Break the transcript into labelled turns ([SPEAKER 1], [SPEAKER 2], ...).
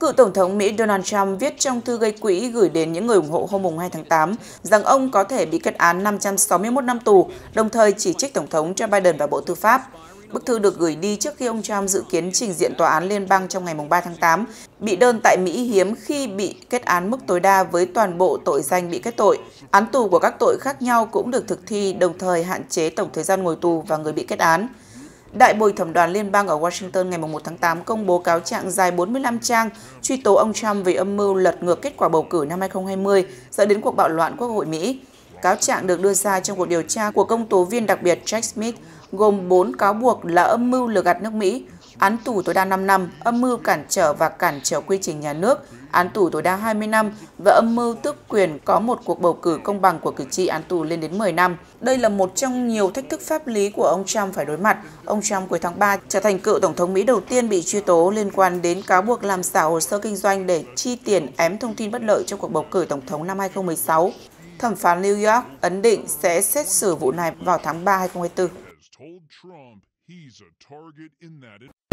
[SPEAKER 1] Cựu Tổng thống Mỹ Donald Trump viết trong thư gây quỹ gửi đến những người ủng hộ hôm 2 tháng 8 rằng ông có thể bị kết án 561 năm tù, đồng thời chỉ trích Tổng thống Joe Biden và Bộ Tư pháp. Bức thư được gửi đi trước khi ông Trump dự kiến trình diện tòa án liên bang trong ngày 3 tháng 8, bị đơn tại Mỹ hiếm khi bị kết án mức tối đa với toàn bộ tội danh bị kết tội. Án tù của các tội khác nhau cũng được thực thi, đồng thời hạn chế tổng thời gian ngồi tù và người bị kết án. Đại bồi thẩm đoàn liên bang ở Washington ngày 1 tháng 8 công bố cáo trạng dài 45 trang truy tố ông Trump về âm mưu lật ngược kết quả bầu cử năm 2020 dẫn đến cuộc bạo loạn Quốc hội Mỹ. Cáo trạng được đưa ra trong cuộc điều tra của công tố viên đặc biệt Jack Smith gồm 4 cáo buộc là âm mưu lừa gạt nước Mỹ, án tù tối đa 5 năm, âm mưu cản trở và cản trở quy trình nhà nước, án tù tối đa 20 năm và âm mưu tước quyền có một cuộc bầu cử công bằng của cử tri án tù lên đến 10 năm. Đây là một trong nhiều thách thức pháp lý của ông Trump phải đối mặt. Ông Trump cuối tháng 3 trở thành cựu tổng thống Mỹ đầu tiên bị truy tố liên quan đến cáo buộc làm giả hồ sơ kinh doanh để chi tiền ém thông tin bất lợi trong cuộc bầu cử tổng thống năm 2016. Thẩm phán New York ấn định sẽ xét xử vụ này vào tháng 3 2024.